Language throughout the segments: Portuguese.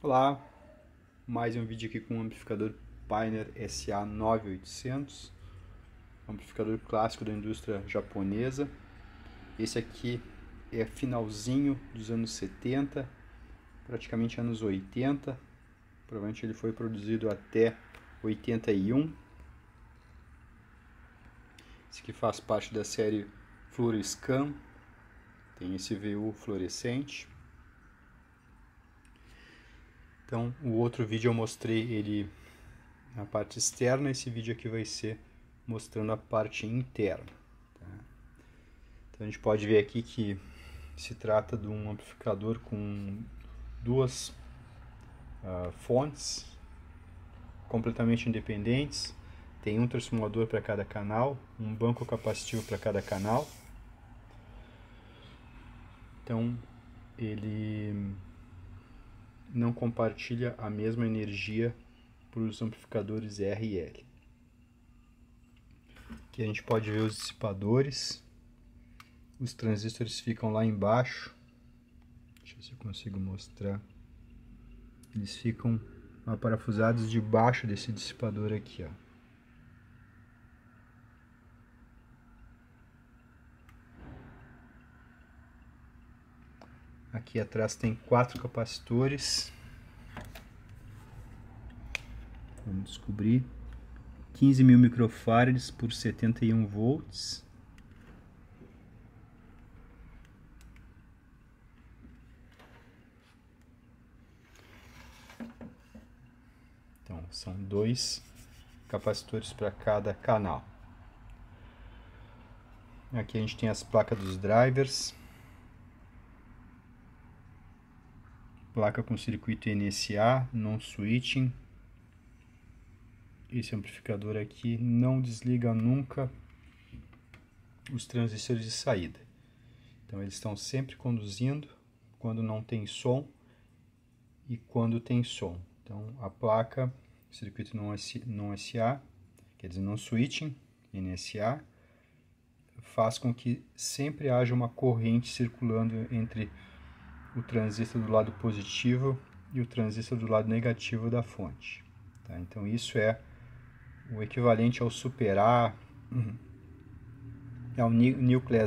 Olá, mais um vídeo aqui com o um amplificador Pioneer SA9800, um amplificador clássico da indústria japonesa. Esse aqui é finalzinho dos anos 70, praticamente anos 80, provavelmente ele foi produzido até 81. Esse aqui faz parte da série Fluoriscan, tem esse VU fluorescente. Então, o outro vídeo eu mostrei ele na parte externa, esse vídeo aqui vai ser mostrando a parte interna. Tá? Então, a gente pode ver aqui que se trata de um amplificador com duas uh, fontes completamente independentes. Tem um transformador para cada canal, um banco capacitivo para cada canal. Então, ele não compartilha a mesma energia para os amplificadores R e L. Aqui a gente pode ver os dissipadores. Os transistores ficam lá embaixo. Deixa eu ver se eu consigo mostrar. Eles ficam parafusados debaixo desse dissipador aqui, ó. Aqui atrás tem quatro capacitores. Vamos descobrir. 15 mil microfarads por 71 volts. Então, são dois capacitores para cada canal. Aqui a gente tem as placas dos drivers. placa com circuito NSA, non-switching. Esse amplificador aqui não desliga nunca os transistores de saída. Então eles estão sempre conduzindo quando não tem som e quando tem som. Então a placa, circuito não SA, quer dizer não switching, NSA, faz com que sempre haja uma corrente circulando entre o transistor do lado positivo e o transistor do lado negativo da fonte. Tá? Então isso é o equivalente ao superar, uhum, ao nuclear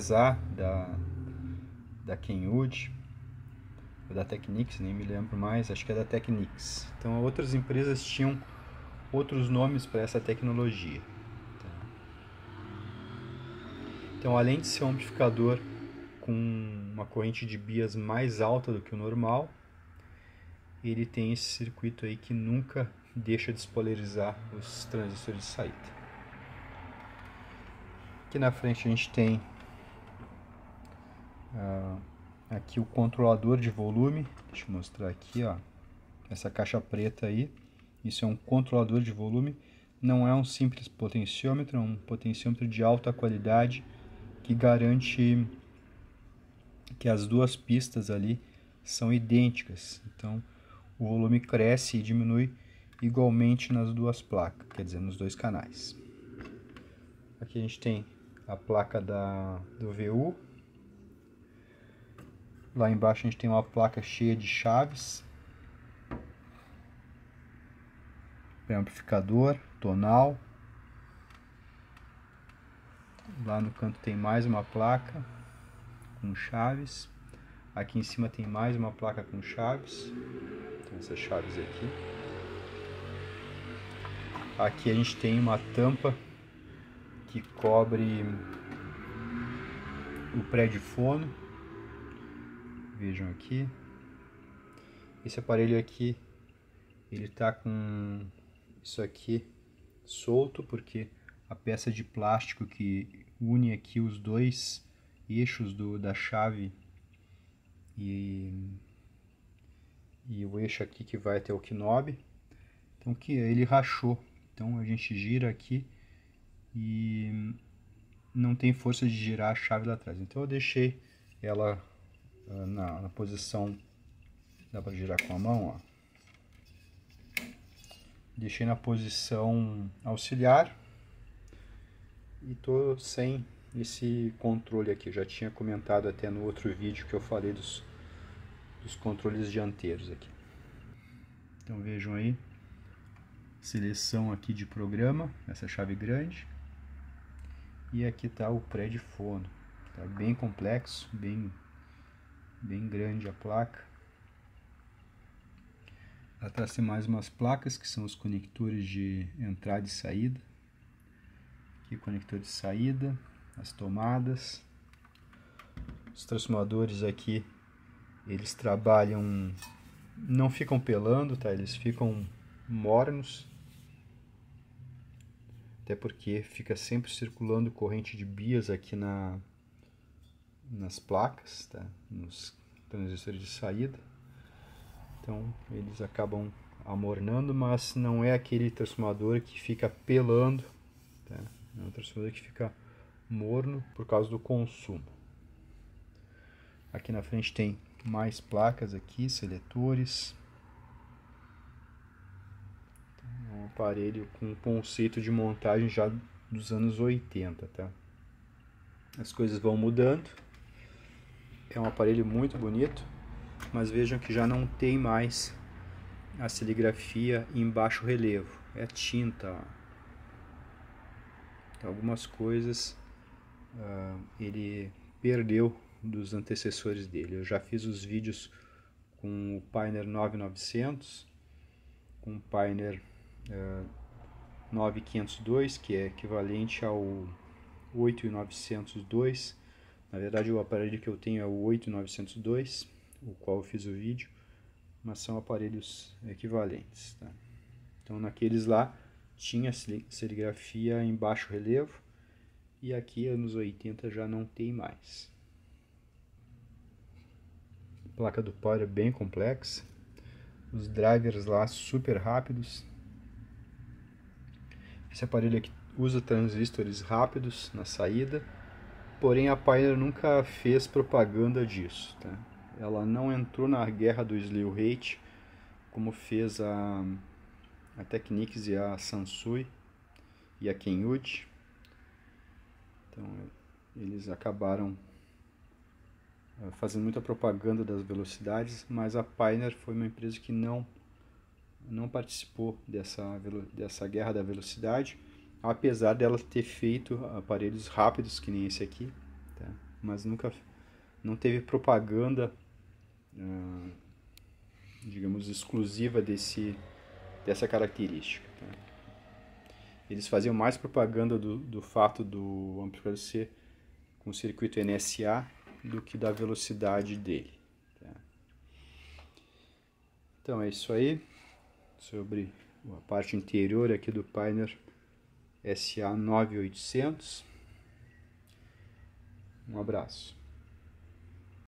da, da Kenwood, ou da Technics, nem me lembro mais, acho que é da Technics. Então outras empresas tinham outros nomes para essa tecnologia. Tá? Então além de ser um amplificador com uma corrente de bias mais alta do que o normal, ele tem esse circuito aí que nunca deixa despolarizar os transistores de saída. Aqui na frente a gente tem ah, aqui o controlador de volume, deixa eu mostrar aqui, ó, essa caixa preta aí, isso é um controlador de volume, não é um simples potenciômetro, é um potenciômetro de alta qualidade que garante que as duas pistas ali são idênticas. Então, o volume cresce e diminui igualmente nas duas placas, quer dizer, nos dois canais. Aqui a gente tem a placa da, do VU. Lá embaixo a gente tem uma placa cheia de chaves. Amplificador, tonal. Lá no canto tem mais uma placa com chaves. Aqui em cima tem mais uma placa com chaves. Tem essas chaves aqui. Aqui a gente tem uma tampa que cobre o pré fono. Vejam aqui. Esse aparelho aqui, ele tá com isso aqui solto, porque a peça de plástico que une aqui os dois eixos do, da chave e, e o eixo aqui que vai até o knob. Então que ele rachou. Então a gente gira aqui e não tem força de girar a chave lá atrás. Então eu deixei ela ah, na, na posição dá para girar com a mão, ó. Deixei na posição auxiliar e tô sem esse controle aqui. Eu já tinha comentado até no outro vídeo que eu falei dos, dos controles dianteiros aqui. Então vejam aí, seleção aqui de programa, essa chave grande. E aqui está o pré de fono. Tá bem complexo, bem, bem grande a placa. Atrás tem mais umas placas que são os conectores de entrada e saída. Aqui conector de saída, as tomadas. Os transformadores aqui, eles trabalham, não ficam pelando, tá? Eles ficam mornos, até porque fica sempre circulando corrente de bias aqui na, nas placas, tá? Nos transistores de saída. Então, eles acabam amornando, mas não é aquele transformador que fica pelando, tá? É um transformador que fica morno por causa do consumo. Aqui na frente tem mais placas aqui, seletores. Então, é um aparelho com um conceito de montagem já dos anos 80, tá? As coisas vão mudando. É um aparelho muito bonito, mas vejam que já não tem mais a serigrafia em baixo relevo, é tinta. Algumas coisas uh, ele perdeu dos antecessores dele. Eu já fiz os vídeos com o Pioneer 9900, com o Pioneer uh, ah, 9502, que é equivalente ao 8902. Na verdade, o aparelho que eu tenho é o 8902, o qual eu fiz o vídeo, mas são aparelhos equivalentes. Tá? Então, naqueles lá tinha serigrafia em baixo relevo, e aqui anos 80 já não tem mais. A placa do par é bem complexa, os drivers lá super rápidos. Esse aparelho aqui usa transistores rápidos na saída, porém a Pioneer nunca fez propaganda disso. Tá? Ela não entrou na guerra do slew rate como fez a, a Technics e a Sansui e a Kenwood então, eles acabaram eh, fazendo muita propaganda das velocidades, mas a Pioneer foi uma empresa que não não participou dessa dessa guerra da velocidade, apesar dela ter feito aparelhos rápidos que nem esse aqui, tá? mas nunca não teve propaganda, ah, digamos exclusiva desse dessa característica. Tá? eles faziam mais propaganda do, do fato do amplificador ser com circuito NSA do que da velocidade dele. Tá? Então é isso aí sobre a parte interior aqui do Pioneer SA9800. Um abraço.